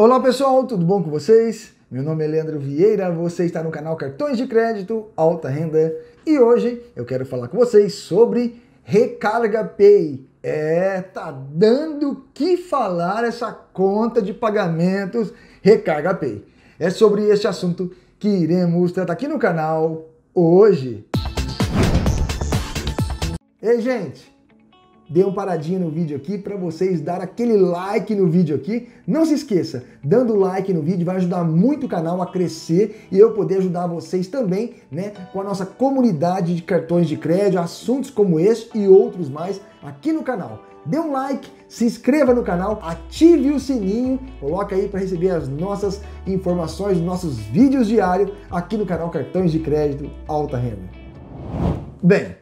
Olá pessoal, tudo bom com vocês? Meu nome é Leandro Vieira, você está no canal Cartões de Crédito Alta Renda e hoje eu quero falar com vocês sobre Recarga Pay. É, tá dando que falar essa conta de pagamentos Recarga Pay. É sobre este assunto que iremos tratar aqui no canal hoje. Ei, gente, dê uma paradinha no vídeo aqui para vocês dar aquele like no vídeo aqui. Não se esqueça, dando like no vídeo vai ajudar muito o canal a crescer e eu poder ajudar vocês também, né, com a nossa comunidade de cartões de crédito, assuntos como esse e outros mais aqui no canal. Dê um like, se inscreva no canal, ative o sininho, coloca aí para receber as nossas informações, nossos vídeos diários aqui no canal Cartões de Crédito Alta Renda. Bem,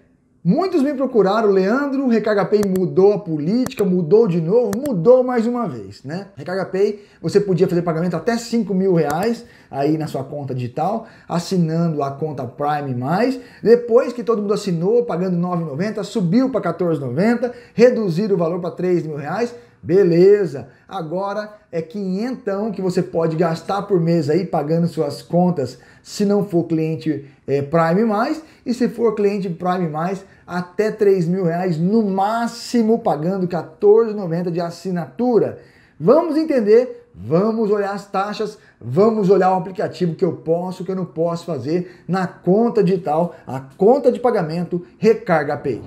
Muitos me procuraram, Leandro, o RecargaPay mudou a política, mudou de novo, mudou mais uma vez, né? RecargaPay, você podia fazer pagamento até 5 mil reais aí na sua conta digital, assinando a conta Prime+. Mais. Depois que todo mundo assinou, pagando 9,90, subiu para 14,90, reduziram o valor para 3 mil reais, Beleza, agora é quinhentão que você pode gastar por mês aí pagando suas contas se não for cliente é, Prime+, mais, e se for cliente Prime+, mais, até 3 mil reais no máximo pagando 14,90 de assinatura. Vamos entender, vamos olhar as taxas, vamos olhar o aplicativo que eu posso, que eu não posso fazer na conta digital, a conta de pagamento Recarga Pay.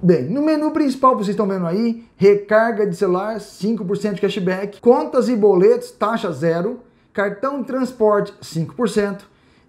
Bem, no menu principal vocês estão vendo aí, recarga de celular, 5% de cashback, contas e boletos, taxa zero, cartão de transporte, 5%,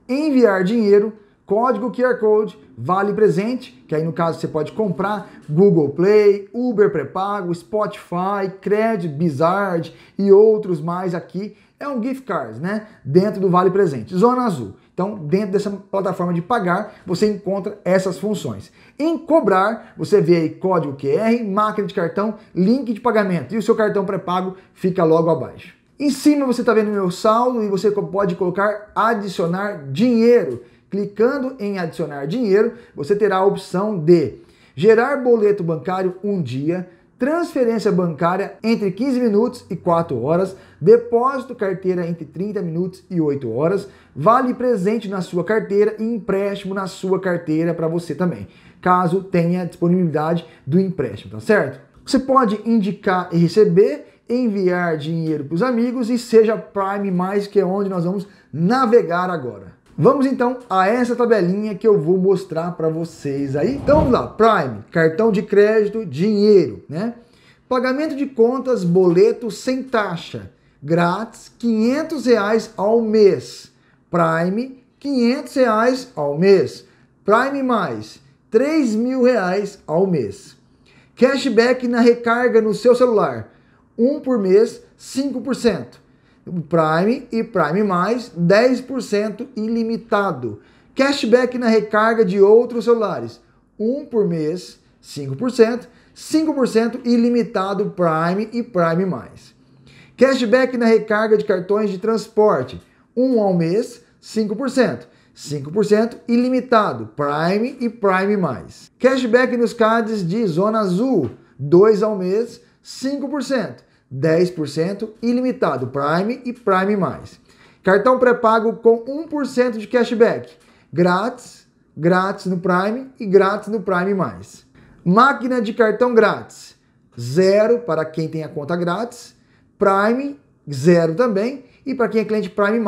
enviar dinheiro, código QR Code, vale presente, que aí no caso você pode comprar Google Play, Uber pré-pago, Spotify, Credit, Bizard e outros mais aqui é um gift cards, né? Dentro do Vale Presente, Zona Azul. Então, dentro dessa plataforma de pagar, você encontra essas funções. Em cobrar, você vê aí código QR, máquina de cartão, link de pagamento e o seu cartão pré-pago fica logo abaixo. Em cima você está vendo o meu saldo e você pode colocar adicionar dinheiro. Clicando em adicionar dinheiro, você terá a opção de gerar boleto bancário um dia, transferência bancária entre 15 minutos e 4 horas, depósito carteira entre 30 minutos e 8 horas, vale presente na sua carteira e empréstimo na sua carteira para você também, caso tenha disponibilidade do empréstimo, tá certo? Você pode indicar e receber, enviar dinheiro para os amigos e seja Prime mais que é onde nós vamos navegar agora. Vamos então a essa tabelinha que eu vou mostrar para vocês aí. Então vamos lá, Prime, cartão de crédito, dinheiro, né? Pagamento de contas, boleto sem taxa, grátis, 500 reais ao mês. Prime, 500 reais ao mês. Prime mais, 3 mil reais ao mês. Cashback na recarga no seu celular, 1 um por mês, 5%. Prime e Prime Mais, 10% ilimitado. Cashback na recarga de outros celulares, 1 por mês, 5%, 5% ilimitado Prime e Prime Mais. Cashback na recarga de cartões de transporte, 1 ao mês, 5%. 5% ilimitado, Prime e Prime+. Mais. Cashback nos cards de Zona Azul, 2 ao mês, 5%. 10%, ilimitado Prime e Prime+. Cartão pré-pago com 1% de cashback, grátis, grátis no Prime e grátis no Prime+. Máquina de cartão grátis, zero para quem tem a conta grátis, Prime, zero também, e para quem é cliente Prime+,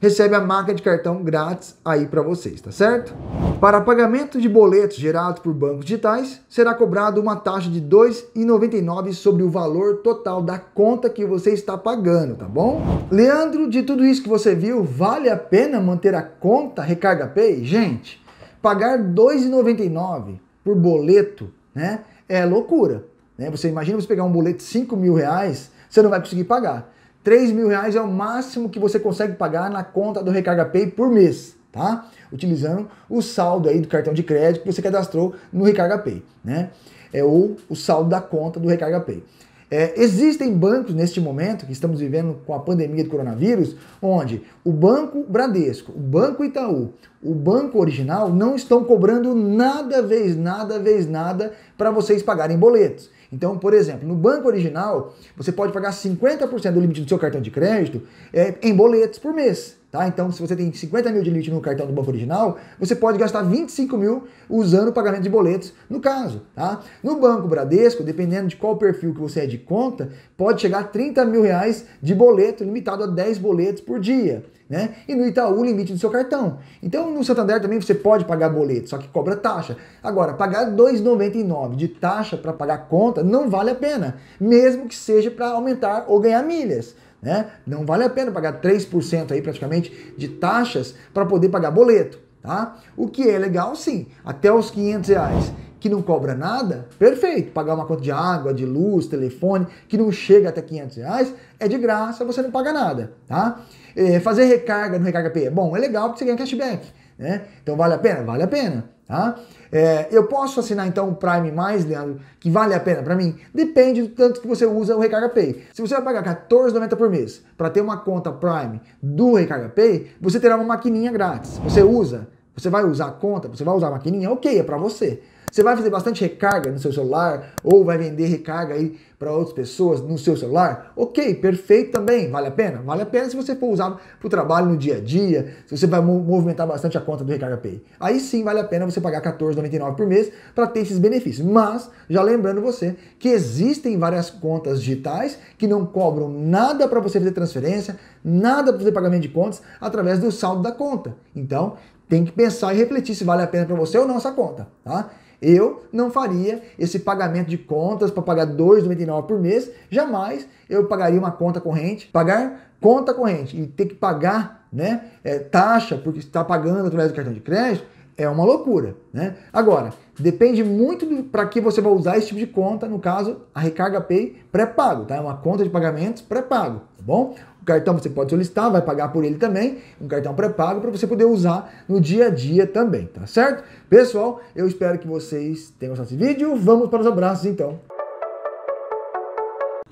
recebe a marca de cartão grátis aí para vocês, tá certo? Para pagamento de boletos gerados por bancos digitais, será cobrado uma taxa de 2,99 sobre o valor total da conta que você está pagando, tá bom? Leandro, de tudo isso que você viu, vale a pena manter a conta Recarga Pay? Gente, pagar 2,99 por boleto, né, é loucura, né? Você imagina você pegar um boleto de 5 mil reais, você não vai conseguir pagar. 3 mil reais é o máximo que você consegue pagar na conta do Recarga Pay por mês, tá? Utilizando o saldo aí do cartão de crédito que você cadastrou no Recarga Pay, né? É, ou o saldo da conta do Recarga Pay. É, existem bancos neste momento que estamos vivendo com a pandemia do coronavírus, onde o Banco Bradesco, o Banco Itaú, o Banco Original não estão cobrando nada vez nada vez nada para vocês pagarem boletos. Então, por exemplo, no banco original, você pode pagar 50% do limite do seu cartão de crédito é, em boletos por mês. Tá? Então, se você tem 50 mil de limite no cartão do banco original, você pode gastar 25 mil usando o pagamento de boletos, no caso. Tá? No Banco Bradesco, dependendo de qual perfil que você é de conta, pode chegar a 30 mil reais de boleto, limitado a 10 boletos por dia. Né? E no Itaú, o limite do seu cartão. Então, no Santander também você pode pagar boleto, só que cobra taxa. Agora, pagar R$ 2,99 de taxa para pagar conta não vale a pena, mesmo que seja para aumentar ou ganhar milhas. Né? Não vale a pena pagar 3% aí praticamente de taxas para poder pagar boleto. Tá? O que é legal sim, até os 500 reais que não cobra nada, perfeito. Pagar uma conta de água, de luz, telefone, que não chega até 500 reais, é de graça, você não paga nada, tá? É, fazer recarga no Recarga P, bom, é legal porque você ganha cashback, né? Então vale a pena? Vale a pena. Tá? É, eu posso assinar então o Prime mais, Leandro, que vale a pena para mim? Depende do tanto que você usa o Recarga Pay. Se você vai pagar R$14,90 por mês para ter uma conta Prime do Recarga Pay, você terá uma maquininha grátis. Você usa, você vai usar a conta, você vai usar a maquininha, ok, é para você. Você vai fazer bastante recarga no seu celular ou vai vender recarga aí para outras pessoas no seu celular? Ok, perfeito também, vale a pena? Vale a pena se você for usar para o trabalho no dia a dia, se você vai movimentar bastante a conta do Recarga Pay. Aí sim vale a pena você pagar R$14,99 por mês para ter esses benefícios. Mas, já lembrando você que existem várias contas digitais que não cobram nada para você fazer transferência, nada para fazer pagamento de contas através do saldo da conta. Então, tem que pensar e refletir se vale a pena para você ou não essa conta, tá? Eu não faria esse pagamento de contas para pagar R$ 2,99 por mês, jamais eu pagaria uma conta corrente, pagar conta corrente e ter que pagar né, é, taxa porque está pagando através do cartão de crédito, é uma loucura, né? Agora, depende muito para que você vai usar esse tipo de conta, no caso, a Recarga Pay pré-pago, tá? É uma conta de pagamentos pré-pago, tá bom? O cartão você pode solicitar, vai pagar por ele também, um cartão pré-pago para você poder usar no dia a dia também, tá certo? Pessoal, eu espero que vocês tenham gostado desse vídeo. Vamos para os abraços então.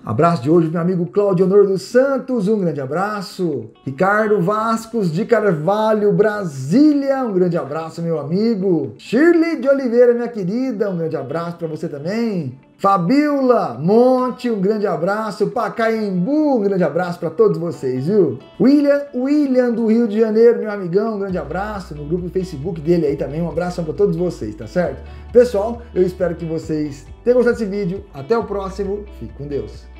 Abraço de hoje, meu amigo Claudio Honor dos Santos, um grande abraço. Ricardo Vascos de Carvalho, Brasília, um grande abraço, meu amigo. Shirley de Oliveira, minha querida, um grande abraço para você também. Fabiola Monte, um grande abraço. Pacaembu, um grande abraço para todos vocês, viu? William, William do Rio de Janeiro, meu amigão, um grande abraço. No grupo do Facebook dele aí também, um abraço para todos vocês, tá certo? Pessoal, eu espero que vocês tenham gostado desse vídeo. Até o próximo. Fique com Deus.